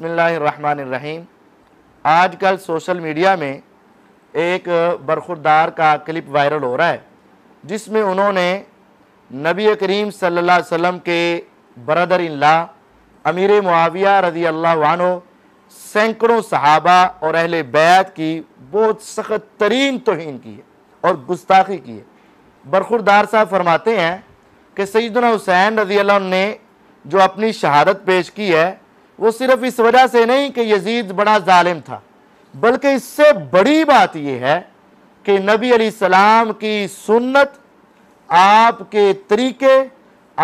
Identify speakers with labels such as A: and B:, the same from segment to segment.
A: بسم اللہ الرحمن الرحیم آج کل سوشل میڈیا میں ایک برخوردار کا کلپ وائرل ہو رہا ہے جس میں انہوں نے نبی کریم صلی اللہ علیہ وسلم کے برادر اللہ امیر معاویہ رضی اللہ عنہ سینکڑوں صحابہ اور اہل بیت کی بہت سخت ترین توہین کی ہے اور گستاخی کی ہے برخوردار صاحب فرماتے ہیں کہ سیدنا حسین رضی اللہ عنہ نے جو اپنی شہادت پیش کی ہے وہ صرف اس وجہ سے نہیں کہ یزید بڑا ظالم تھا بلکہ اس سے بڑی بات یہ ہے کہ نبی علیہ السلام کی سنت آپ کے طریقے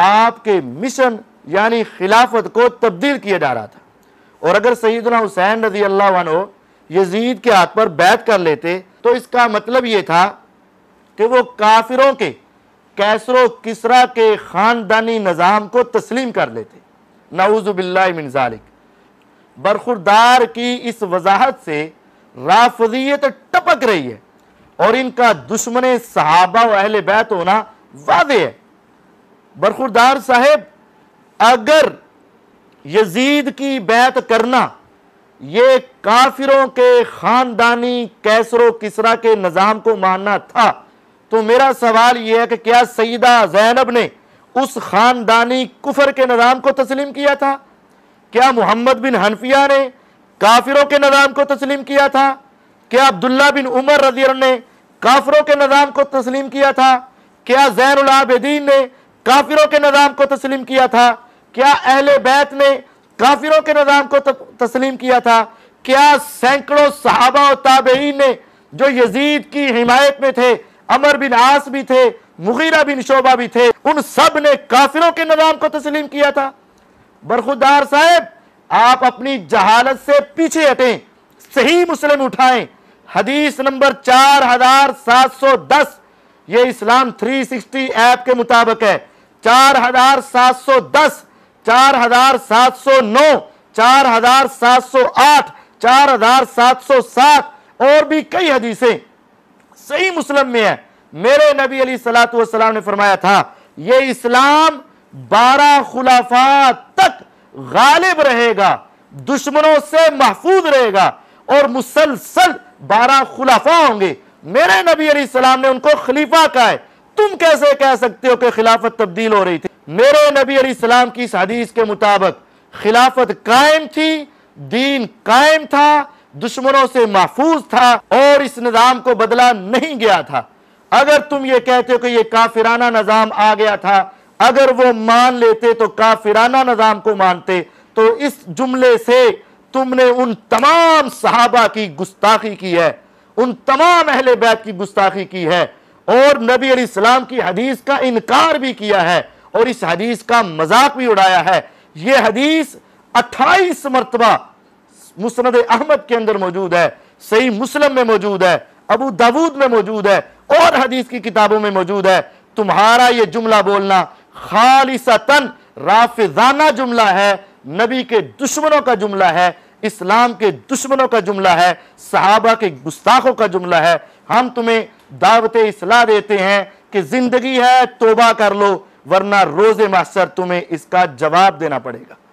A: آپ کے مشن یعنی خلافت کو تبدیل کیا جا رہا تھا اور اگر سیدنا حسین رضی اللہ عنہ یزید کے ہاتھ پر بیعت کر لیتے تو اس کا مطلب یہ تھا کہ وہ کافروں کے کیسر و کسرا کے خاندانی نظام کو تسلیم کر لیتے نعوذ باللہ من ذالک برخوردار کی اس وضاحت سے رافضیت ٹپک رہی ہے اور ان کا دشمن صحابہ و اہل بیت ہونا واضح ہے برخوردار صاحب اگر یزید کی بیعت کرنا یہ کافروں کے خاندانی کیسر و کسرا کے نظام کو ماننا تھا تو میرا سوال یہ ہے کہ کیا سیدہ زینب نے اس خاندانی کفر کے نظام کو تسلیم کیا تھا کیا محمد بن حنفیہ نے کافروں کے نظام کو تسلیم کیا تھا کیا عبداللہ بن عمر رضی اللہ نے کافروں کے نظام کو تسلیم کیا تھا کیا زین العابدین نے کافروں کے نظام کو تسلیم کیا تھا کیا اہل بیت نے کافروں کے نظام کو تسلیم کیا تھا کیا سینکڑوں صحابہ و تابعین نے جو یزید کی حمایت میں تھے عمر بن عاص بھی تھے مغیرہ بن شعبہ بھی تھے ان سب نے کافروں کے نظام کو تسلیم کیا تھا برخودار صاحب آپ اپنی جہالت سے پیچھے ہٹے صحیح مسلم اٹھائیں حدیث نمبر چار ہزار سات سو دس یہ اسلام تھری سکسٹی ایپ کے مطابق ہے چار ہزار سات سو دس چار ہزار سات سو نو چار ہزار سات سو آٹھ چار ہزار سات سو سات اور بھی کئی حدیثیں صحیح مسلم میں ہیں میرے نبی علیہ السلام نے فرمایا تھا یہ اسلام بارہ خلافات تک غالب رہے گا دشمنوں سے محفوظ رہے گا اور مسلسل بارہ خلافہ ہوں گے میرے نبی علیہ السلام نے ان کو خلیفہ ہے تم کیسے کہہ سکتے ہو کہ خلافت تبدیل ہو رہی تھی میرے نبی علیہ السلام کی اس حدیث کے مطابق خلافت قائم تھی دین قائم تھا دشمنوں سے محفوظ تھا اور اس نظام کو بدلا نہیں گیا تھا اگر تم یہ کہتے ہو کہ یہ کافرانہ نظام آ گیا تھا اگر وہ مان لیتے تو کافرانہ نظام کو مانتے تو اس جملے سے تم نے ان تمام صحابہ کی گستاخی کی ہے ان تمام اہل بیت کی گستاخی کی ہے اور نبی علیہ السلام کی حدیث کا انکار بھی کیا ہے اور اس حدیث کا مذاق بھی اڑایا ہے یہ حدیث اٹھائیس مرتبہ مسند احمد کے اندر موجود ہے صحیح مسلم میں موجود ہے ابو داود میں موجود ہے اور حدیث کی کتابوں میں موجود ہے تمہارا یہ جملہ بولنا خالصتاً رافضانہ جملہ ہے نبی کے دشمنوں کا جملہ ہے اسلام کے دشمنوں کا جملہ ہے صحابہ کے گستاخوں کا جملہ ہے ہم تمہیں دعوت اصلاح دیتے ہیں کہ زندگی ہے توبہ کر لو ورنہ روز محصر تمہیں اس کا جواب دینا پڑے گا